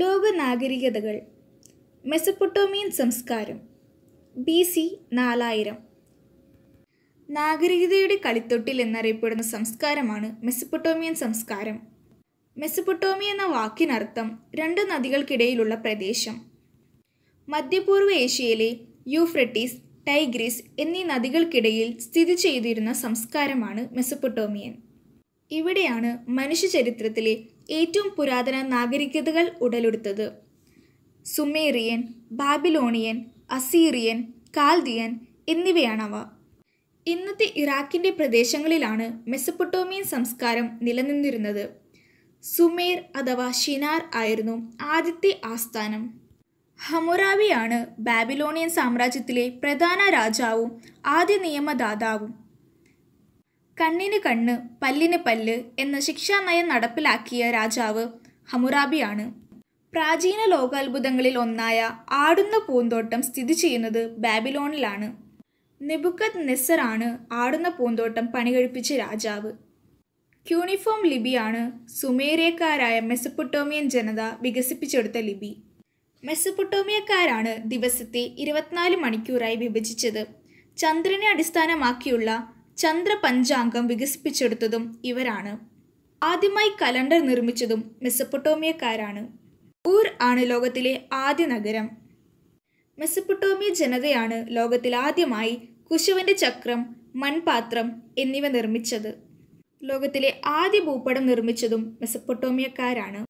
ലോക നാഗരികതകൾ മെസപ്പൊട്ടോമിയൻ സംസ്കാരം ബി സി നാലായിരം നാഗരികതയുടെ കളിത്തൊട്ടിൽ എന്നറിയപ്പെടുന്ന സംസ്കാരമാണ് മെസപ്പൊട്ടോമിയൻ സംസ്കാരം മെസപ്പൊട്ടോമിയ എന്ന വാക്കിനർത്ഥം രണ്ട് നദികൾക്കിടയിലുള്ള പ്രദേശം മധ്യപൂർവ്വ ഏഷ്യയിലെ യൂഫ്രട്ടീസ് ടൈഗ്രീസ് എന്നീ നദികൾക്കിടയിൽ സ്ഥിതി ചെയ്തിരുന്ന സംസ്കാരമാണ് മെസപ്പൊട്ടോമിയൻ ഇവിടെയാണ് മനുഷ്യചരിത്രത്തിലെ ഏറ്റവും പുരാതന നാഗരികതകൾ ഉടലെടുത്തത് സുമേറിയൻ ബാബിലോണിയൻ അസീറിയൻ കാൽദിയൻ എന്നിവയാണവ ഇന്നത്തെ ഇറാഖിൻ്റെ പ്രദേശങ്ങളിലാണ് മെസ്സപ്പൊട്ടോമിയൻ സംസ്കാരം നിലനിന്നിരുന്നത് സുമേർ അഥവാ ഷിനാർ ആയിരുന്നു ആദ്യത്തെ ആസ്ഥാനം ഹമുറാവിയാണ് ബാബിലോണിയൻ സാമ്രാജ്യത്തിലെ പ്രധാന രാജാവും ആദ്യ നിയമദാതാവും കണ്ണിന് കണ്ണ് പല്ലിന് പല്ല് എന്ന ശിക്ഷാനയം നടപ്പിലാക്കിയ രാജാവ് ഹമുറാബിയാണ് പ്രാചീന ലോകാത്ഭുതങ്ങളിൽ ഒന്നായ ആടുന്ന പൂന്തോട്ടം സ്ഥിതി ചെയ്യുന്നത് ബാബിലോണിലാണ് നെബുക്കത് നെസറാണ് ആടുന്ന പൂന്തോട്ടം പണികഴിപ്പിച്ച രാജാവ് ക്യൂണിഫോം ലിപിയാണ് സുമേരിയക്കാരായ മെസ്സപ്പൊട്ടോമിയൻ ജനത വികസിപ്പിച്ചെടുത്ത ലിപി മെസ്സപ്പൊട്ടോമിയക്കാരാണ് ദിവസത്തെ ഇരുപത്തിനാല് മണിക്കൂറായി വിഭജിച്ചത് ചന്ദ്രനെ അടിസ്ഥാനമാക്കിയുള്ള ചന്ദ്ര പഞ്ചാംഗം വികസിപ്പിച്ചെടുത്തതും ഇവരാണ് ആദ്യമായി കലണ്ടർ നിർമ്മിച്ചതും മെസ്സപ്പൊട്ടോമിയക്കാരാണ് ഊർ ആണ് ലോകത്തിലെ ആദ്യ നഗരം മെസ്സപ്പൊട്ടോമിയ ജനതയാണ് ലോകത്തിൽ ആദ്യമായി കുശവന്റെ ചക്രം മൺപാത്രം എന്നിവ നിർമ്മിച്ചത് ലോകത്തിലെ ആദ്യ ഭൂപടം നിർമ്മിച്ചതും മെസ്സപ്പൊട്ടോമിയക്കാരാണ്